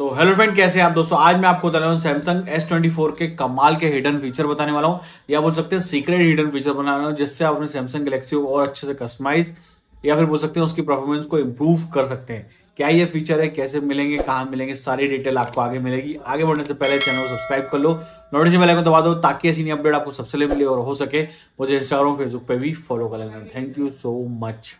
तो hello friend कैसे हैं आप दोस्तों आज मैं आपको बता रहा हूँ सैमसंग एस ट्वेंटी फोर के कमाल के हिडन फीचर बताने वाला हूँ या बोल सकते हैं सीक्रेट हिडन फीचर बनाने हूँ जिससे आप अपने सैमसंग गलेक्सी को और अच्छे से कस्टमाइज या फिर बोल सकते हैं उसकी परफॉर्मेंस को इम्प्रूव कर सकते हैं क्या ये फीचर है कैसे मिलेंगे कहाँ मिलेंगे सारी डिटेल आपको आगे मिलेगी आगे बढ़ने से पहले चैनल को सब्सक्राइब कर लो नोटिफिकेशन बेल दबा दो ताकि ऐसी नई अपडेट आपको सबसे पहले मिले और हो सके मुझे इंस्टाग्राम फेसबुक पे भी फॉलो कर लेना थैंक यू सो मच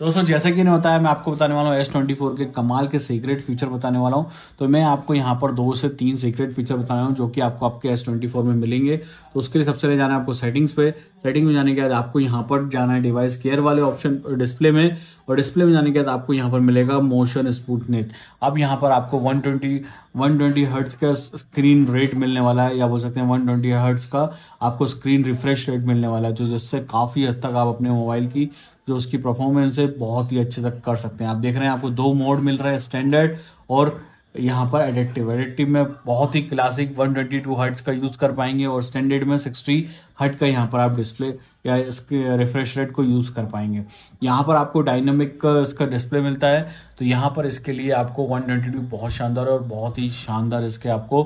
दोस्तों जैसे कि होता बताया मैं आपको बताने वाला हूँ एस ट्वेंटी फोर के कमाल के सीक्रेट फीचर बताने वाला हूँ तो मैं आपको यहाँ पर दो से तीन सीक्रेट फीचर बताने वाला हूँ जो कि आपको आपके एस ट्वेंटी फोर में मिलेंगे तो उसके लिए सबसे पहले जाना है आपको सेटिंग्स पे सेटिंग में जाने के बाद आपको यहाँ पर जाना है डिवाइस केयर वाले ऑप्शन डिस्प्ले में और डिस्प्ले में जाने के बाद आपको यहाँ पर मिलेगा मोशन स्पूटनेट अब यहाँ पर आपको one twenty one twenty hertz का स्क्रीन रेट मिलने वाला है या बोल सकते हैं वन ट्वेंटी हर्ट्स का आपको स्क्रीन रिफ्रेश रेट मिलने वाला है जो जिससे काफ़ी हद तक आप अपने मोबाइल की जो उसकी परफॉर्मेंस है से बहुत ही अच्छे तक कर सकते हैं आप देख रहे हैं आपको दो मोड मिल रहा है स्टैंडर्ड और यहाँ पर एडिक्टिव एडिक्टिव में बहुत ही क्लासिक 122 ट्वेंटी हर्ट्स का यूज़ कर पाएंगे और स्टैंडर्ड में 60 हर्ट का यहाँ पर आप डिस्प्ले या इसके रिफ्रेश रेट को यूज़ कर पाएंगे यहाँ पर आपको डायनामिक इसका डिस्प्ले मिलता है तो यहाँ पर इसके लिए आपको 122 बहुत शानदार और बहुत ही शानदार इसके आपको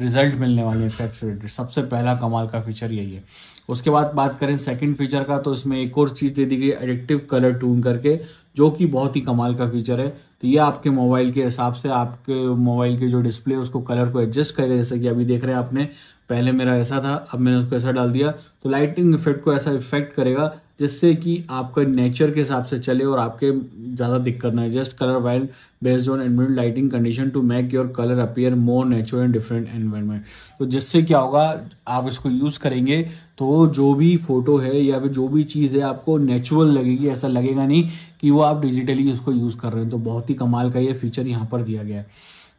रिजल्ट मिलने वाले हैं टैक्स रिलेटेड सबसे पहला कमाल का फीचर यही है उसके बाद बात करें सेकंड फीचर का तो इसमें एक और चीज़ दे दी गई एडिक्टिव कलर टून करके जो कि बहुत ही कमाल का फीचर है तो ये आपके मोबाइल के हिसाब से आपके मोबाइल के जो डिस्प्ले है उसको कलर को एडजस्ट करे जैसे कि अभी देख रहे हैं आपने पहले मेरा ऐसा था अब मैंने उसको ऐसा डाल दिया तो लाइटिंग इफेक्ट को ऐसा इफेक्ट करेगा जिससे कि आपका नेचर के हिसाब से चले और आपके ज़्यादा दिक्कत ना just colour while based on ambient lighting condition to make your colour appear more natural and different environment तो जिससे क्या होगा आप इसको यूज़ करेंगे तो जो भी फोटो है या फिर जो भी चीज़ है आपको नेचुरल लगेगी ऐसा लगेगा नहीं कि वो आप डिजिटली उसको यूज़ कर रहे हैं तो बहुत ही कमाल का ये फीचर यहाँ पर दिया गया है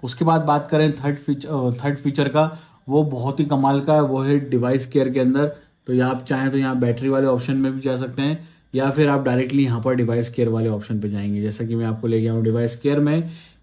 उसके बाद बात करें थर्ड फीचर थर्ड फीचर का वो बहुत ही कमाल का है वो है डिवाइस केयर के अंदर तो यहाँ आप चाहें तो यहाँ बैटरी वाले ऑप्शन में भी जा सकते हैं या फिर आप डायरेक्टली यहाँ पर डिवाइस केयर वाले ऑप्शन पे जाएंगे जैसा कि मैं आपको ले गया हूँ डिवाइस केयर में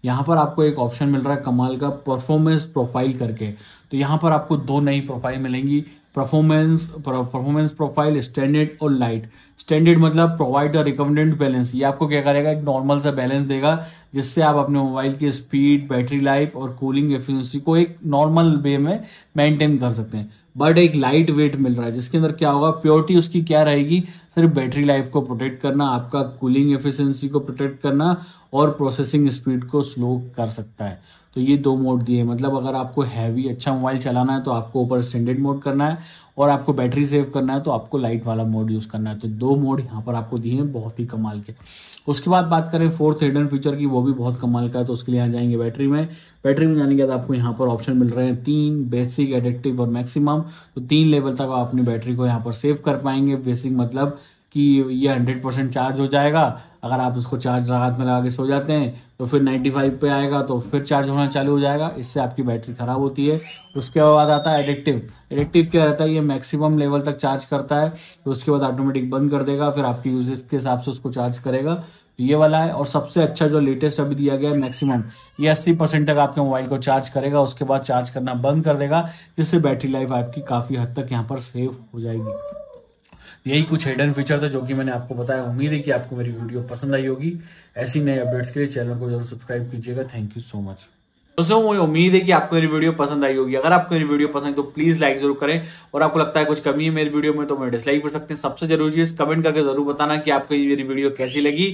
यहाँ पर आपको एक ऑप्शन मिल रहा है कमाल का परफॉर्मेंस प्रोफाइल करके तो यहाँ पर आपको दो नई प्रोफाइल मिलेंगी परफॉर्मेंस परफॉर्मेंस प्रोफाइल स्टैंडर्ड और लाइट स्टैंडर्ड मतलब प्रोवाइड द रिकमेंडेड बैलेंस ये आपको क्या करेगा एक नॉर्मल सा बैलेंस देगा जिससे आप अपने मोबाइल की स्पीड बैटरी लाइफ और कूलिंग एफिशिएंसी को एक नॉर्मल वे में मेंटेन कर सकते हैं बट एक लाइट वेट मिल रहा है जिसके अंदर क्या होगा प्योरिटी उसकी क्या रहेगी सिर्फ बैटरी लाइफ को प्रोटेक्ट करना आपका कूलिंग एफिशिएंसी को प्रोटेक्ट करना और प्रोसेसिंग स्पीड को स्लो कर सकता है तो ये दो मोड दिए मतलब अगर आपको हैवी अच्छा मोबाइल चलाना है तो आपको ऊपर स्टैंडर्ड मोड करना है और आपको बैटरी सेव करना है तो आपको लाइट वाला मोड यूज़ करना है तो दो मोड यहाँ पर आपको दिए हैं बहुत ही कमाल के उसके बाद बात करें फोर्थ हिडन फीचर की वो भी बहुत कमाल का है तो उसके लिए यहाँ जाएंगे बैटरी में बैटरी में जाने के बाद आपको यहाँ पर ऑप्शन मिल रहे हैं तीन बेसिक एडिक्टिव और मैक्सिमम तो तीन लेवल तक आप अपनी बैटरी को यहाँ पर सेव कर पाएंगे बेसिक मतलब कि ये हंड्रेड परसेंट चार्ज हो जाएगा अगर आप उसको चार्ज रात में लगा के सो जाते हैं तो फिर नाइन्टी फाइव पर आएगा तो फिर चार्ज होना चालू हो जाएगा इससे आपकी बैटरी ख़राब होती है उसके बाद आता है एडिक्टिव एडिक्टिव क्या रहता है ये मैक्सिमम लेवल तक चार्ज करता है तो उसके बाद ऑटोमेटिक बंद कर देगा फिर आपकी यूजेज के हिसाब से उसको चार्ज करेगा तो ये वाला है और सबसे अच्छा जो लेटेस्ट अभी दिया गया है मैक्सिमम ये अस्सी परसेंट तक आपके मोबाइल को चार्ज करेगा उसके बाद चार्ज करना बंद कर देगा जिससे बैटरी लाइफ आपकी काफ़ी हद तक यहाँ पर सेव हो जाएगी यही कुछ हिडन फीचर था जो कि मैंने आपको बताया उम्मीद है कि आपको मेरी वीडियो पसंद आई होगी ऐसी नए अपडेट्स के लिए चैनल को जरूर सब्सक्राइब कीजिएगा थैंक यू सो मच दोस्तों मुझे उम्मीद है कि आपको मेरी वीडियो पसंद आई होगी अगर आपको मेरी वीडियो पसंद है तो प्लीज लाइक जरूर करें और आपको लगता है कुछ कमी है मेरी वीडियो में तो मैं डिसलाइक कर सकते हैं सबसे जरूरी है कमेंट करके जरूर बताना कि आपको ये मेरी वीडियो कैसी लगी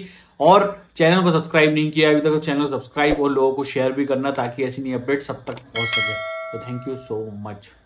और चैनल को सब्सक्राइब नहीं किया अभी तक तो चैनल को सब्सक्राइब और लोगों को शेयर भी करना ताकि ऐसी नई अपडेट सब तक पहुंच सके तो थैंक यू सो मच